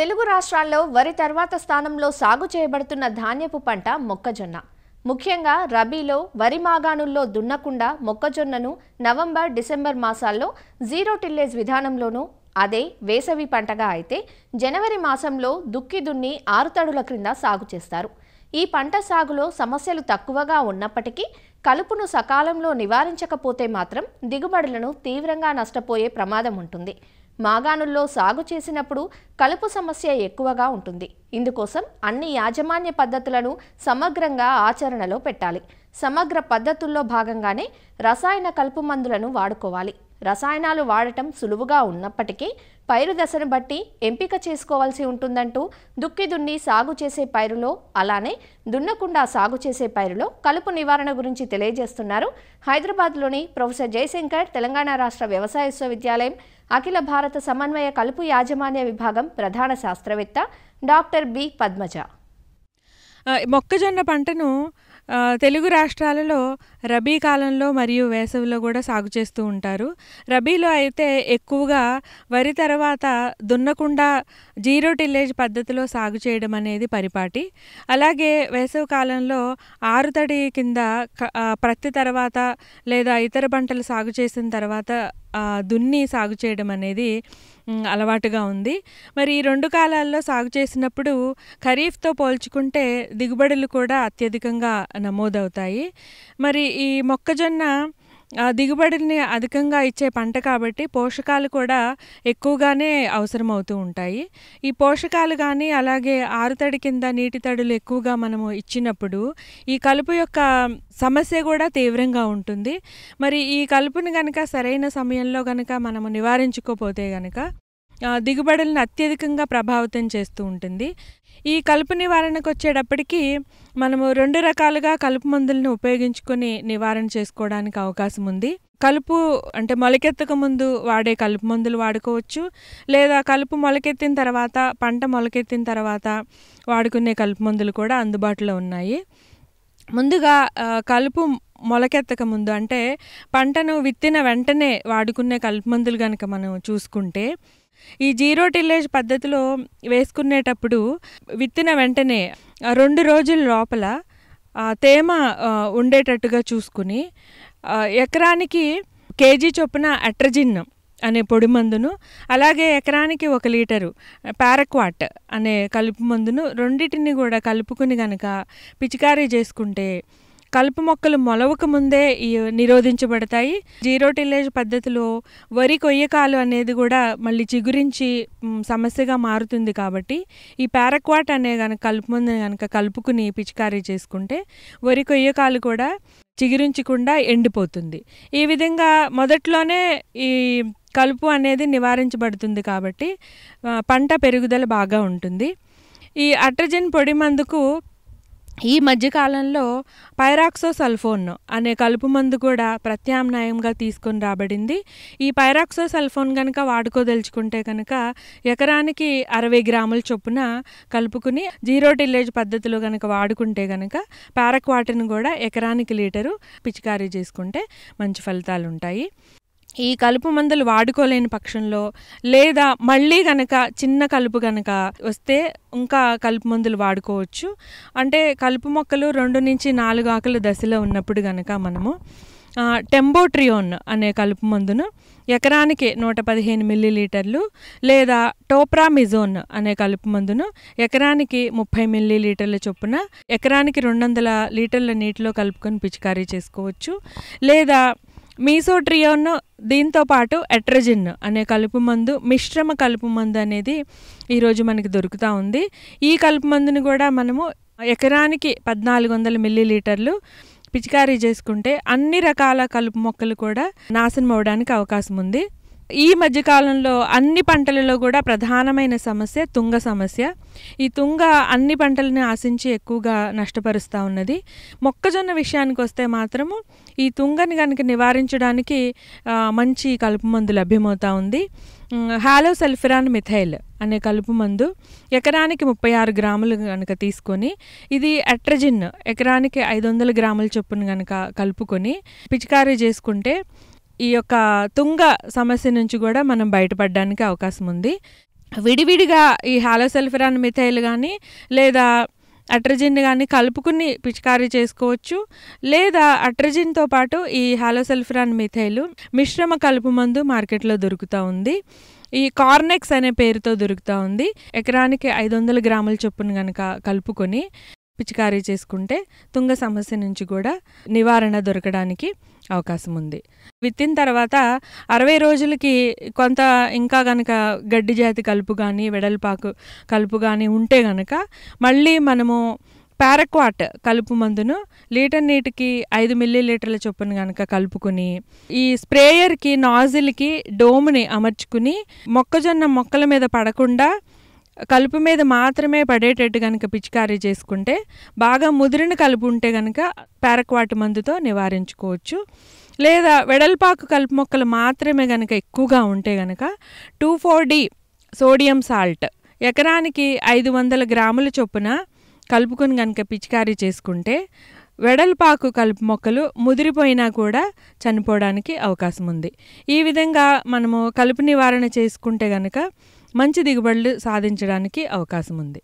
తెలుగు రాష్ట్రాల్లో వరి తర్వాత స్థానంలో సాగు చేయబడుతున్న ధాన్యపు పంట మొక్కజొన్న ముఖ్యంగా రబీలో వరి మాగాణుల్లో దున్నకుండా మొక్కజొన్నను నవంబర్ డిసెంబర్ మాసాల్లో జీరో టిల్లేజ్ విధానంలోనూ అదే వేసవి పంటగా అయితే జనవరి మాసంలో దుక్కి దున్ని ఆరుతడుల క్రింద సాగు చేస్తారు ఈ పంట సాగులో సమస్యలు తక్కువగా ఉన్నప్పటికీ కలుపును సకాలంలో నివారించకపోతే మాత్రం దిగుబడులను తీవ్రంగా నష్టపోయే ప్రమాదం ఉంటుంది మాగాణుల్లో సాగు చేసినప్పుడు కలుపు సమస్య ఎక్కువగా ఉంటుంది ఇందుకోసం అన్ని యాజమాన్య పద్ధతులను సమగ్రంగా ఆచరణలో పెట్టాలి సమగ్ర పద్ధతుల్లో భాగంగానే రసాయన కలుపు మందులను వాడుకోవాలి రసాయనాలు వాడటం సులువుగా ఉన్నప్పటికీ పైరు దశను బట్టి ఎంపిక చేసుకోవాల్సి ఉంటుందంటూ దుక్కి దున్ని సాగు చేసే పైరులో అలానే దున్నకుండా సాగు చేసే పైరులో కలుపు నివారణ గురించి తెలియజేస్తున్నారు హైదరాబాద్లోని ప్రొఫెసర్ జయశంకర్ తెలంగాణ రాష్ట్ర వ్యవసాయ విశ్వవిద్యాలయం అఖిల భారత సమన్వయ కలుపు యాజమాన్య విభాగం ప్రధాన శాస్త్రవేత్త డాక్టర్ బి పద్మజ మొక్కజొన్న పంటను తెలుగు రాష్ట్రాలలో రబీ కాలంలో మరియు వేసవిలో కూడా సాగు చేస్తూ ఉంటారు రబీలో అయితే ఎక్కువగా వరి తర్వాత దున్నకుండా జీరో టిల్లేజ్ పద్ధతిలో సాగు చేయడం అనేది పరిపాటి అలాగే వేసవి కాలంలో ఆరుతడి కింద ప్రత్తి తర్వాత లేదా ఇతర పంటలు సాగు చేసిన తర్వాత దున్ని సాగు చేయడం అనేది అలవాటుగా ఉంది మరి ఈ రెండు కాలాల్లో సాగు చేసినప్పుడు ఖరీఫ్తో పోల్చుకుంటే దిగుబడులు కూడా అత్యధికంగా నమోదవుతాయి మరి ఈ మొక్కజొన్న దిగుబడిని అధికంగా ఇచ్చే పంట కాబట్టి పోషకాలు కూడా ఎక్కువగానే అవసరం అవుతూ ఉంటాయి ఈ పోషకాలు కానీ అలాగే ఆరుతడి కింద నీటి తడులు ఎక్కువగా మనము ఇచ్చినప్పుడు ఈ కలుపు యొక్క సమస్య కూడా తీవ్రంగా ఉంటుంది మరి ఈ కలుపుని కనుక సరైన సమయంలో కనుక మనము నివారించుకోపోతే కనుక దిగుబడులను అత్యధికంగా ప్రభావితం చేస్తూ ఉంటుంది ఈ కలుపు నివారణకు వచ్చేటప్పటికి మనము రెండు రకాలుగా కలుపు మందులను ఉపయోగించుకొని నివారణ చేసుకోవడానికి అవకాశం ఉంది కలుపు అంటే మొలకెత్తక ముందు వాడే కలుపు మందులు వాడుకోవచ్చు లేదా కలుపు మొలకెత్తిన తర్వాత పంట మొలకెత్తిన తర్వాత వాడుకునే కలుపు మందులు కూడా అందుబాటులో ఉన్నాయి ముందుగా కలుపు మొలకెత్తక ముందు అంటే పంటను విత్తిన వెంటనే వాడుకునే కలుపు మందులు కనుక మనం చూసుకుంటే ఈ జీరో టిల్లేజ్ పద్ధతిలో వేసుకునేటప్పుడు విత్తిన వెంటనే రెండు రోజుల లోపల తేమ ఉండేటట్టుగా చూసుకుని ఎకరానికి కేజీ చొప్పున అట్రజిన్ అనే పొడి మందును అలాగే ఎకరానికి ఒక లీటరు పారక్వాట్ అనే కలుపు మందును రెండింటిని కూడా కలుపుకుని కనుక పిచికారీ చేసుకుంటే కలుపు మొక్కలు మొలవక ముందే నిరోధించబడతాయి జీరో టిల్లేజ్ పద్ధతిలో వరి కొయ్యకాలు అనేది కూడా మళ్ళీ చిగురించి సమస్యగా మారుతుంది కాబట్టి ఈ పారక్వాట్ అనే కనుక కలుపు మందుని కనుక కలుపుకుని పిచికారీ చేసుకుంటే వరి కొయ్యకాలు కూడా చిగురించకుండా ఎండిపోతుంది ఈ విధంగా మొదట్లోనే ఈ కలుపు అనేది నివారించబడుతుంది కాబట్టి పంట పెరుగుదల బాగా ఉంటుంది ఈ అట్రజన్ పొడి మందుకు ఈ మధ్యకాలంలో పైరాక్సోసల్ఫోన్ అనే కలుపు మందు కూడా ప్రత్యామ్నాయంగా తీసుకొని రాబడింది ఈ పైరాక్సోసల్ఫోన్ కనుక వాడుకోదలుచుకుంటే కనుక ఎకరానికి అరవై గ్రాముల చొప్పున కలుపుకుని జీరో టిల్లేజ్ పద్ధతిలో కనుక వాడుకుంటే కనుక పారక్ వాటిని కూడా ఎకరానికి లీటరు పిచికారీ చేసుకుంటే మంచి ఫలితాలు ఉంటాయి ఈ కలుపు మందులు వాడుకోలేని పక్షంలో లేదా మళ్ళీ కనుక చిన్న కలుపు కనుక వస్తే ఇంకా కలుపు మందులు వాడుకోవచ్చు అంటే కలుపు మొక్కలు రెండు నుంచి నాలుగు ఆకుల దశలో ఉన్నప్పుడు కనుక మనము టెంబోట్రియోన్ అనే కలుపు మందును ఎకరానికి నూట పదిహేను మిల్లీలీటర్లు లేదా టోప్రామిజోన్ అనే కలుపు మందును ఎకరానికి ముప్పై మిల్లీలీటర్ల చొప్పున ఎకరానికి రెండు వందల లీటర్ల నీటిలో కలుపుకొని పిచికారీ చేసుకోవచ్చు లేదా మీసోట్రియోన్ దీంతో పాటు ఎట్రజిన్ అనే కలుపు మందు మిశ్రమ కలుపు మందు అనేది ఈరోజు మనకి దొరుకుతూ ఉంది ఈ కలుపు మందుని కూడా మనము ఎకరానికి పద్నాలుగు వందల మిల్లీ లీటర్లు పిచికారీ చేసుకుంటే అన్ని రకాల కలుపు మొక్కలు కూడా నాశనం అవడానికి అవకాశం ఉంది ఈ మధ్యకాలంలో అన్ని పంటలలో కూడా ప్రధానమైన సమస్య తుంగ సమస్య ఈ తుంగ అన్ని పంటలను ఆశించి ఎక్కువగా నష్టపరుస్తూ ఉన్నది మొక్కజొన్న విషయానికి వస్తే మాత్రము ఈ తుంగని కనుక నివారించడానికి మంచి కలుపు మందు లభ్యమవుతూ ఉంది హాలో సల్ఫిరాన్ మిథైల్ అనే కలుపు మందు ఎకరానికి ముప్పై ఆరు గ్రాములు కనుక తీసుకొని ఇది అట్రజిన్ ఎకరానికి ఐదు వందల గ్రాముల చొప్పున కనుక కలుపుకొని పిచికారీ చేసుకుంటే ఈ యొక్క తుంగ సమస్య నుంచి కూడా మనం బయటపడడానికి అవకాశం ఉంది విడివిడిగా ఈ హాలోసెల్ఫిరాన్ మిథైల్ కానీ లేదా అట్రజిన్ కానీ కలుపుకుని పిచికారీ చేసుకోవచ్చు లేదా అట్రజిన్తో పాటు ఈ హాలోసల్ఫరాన్ మిథైలు మిశ్రమ కలుపు మందు మార్కెట్లో దొరుకుతూ ఉంది ఈ కార్నెక్స్ అనే పేరుతో దొరుకుతూ ఉంది ఎకరానికి ఐదు వందల గ్రాముల చొప్పున కనుక కలుపుకొని పిచికారీ చేసుకుంటే తుంగ సమస్య నుంచి కూడా నివారణ దొరకడానికి అవకాశం ఉంది విత్తిన తర్వాత అరవై రోజులకి కొంత ఇంకా కనుక గడ్డి జాతి కలుపు కానీ వెడల్పాకు కలుపు కానీ ఉంటే కనుక మళ్ళీ మనము పారక్వాట్ కలుపు మందును లీటర్ నీటికి ఐదు మిల్లీ లీటర్ల చొప్పున కనుక కలుపుకుని ఈ స్ప్రేయర్కి నాజిల్కి డోమ్ని అమర్చుకుని మొక్కజొన్న మొక్కల మీద పడకుండా కలుపు మీద మాత్రమే పడేటట్టు కనుక పిచికారీ చేసుకుంటే బాగా ముదిరిన కలుపు ఉంటే కనుక పేరక్వాటి మందుతో నివారించుకోవచ్చు లేదా వెడల్పాకు కలుపు మొక్కలు మాత్రమే కనుక ఎక్కువగా ఉంటే కనుక two four D sodium salt ఎకరానికి ఐదు వందల గ్రాముల చొప్పున కలుపుకొని కనుక పిచికారీ చేసుకుంటే వెడల్పాకు కలుపు మొక్కలు ముదిరిపోయినా కూడా చనిపోవడానికి అవకాశం ఉంది ఈ విధంగా మనము కలుపు నివారణ చేసుకుంటే కనుక మంచి దిగుబడులు సాధించడానికి అవకాశం ఉంది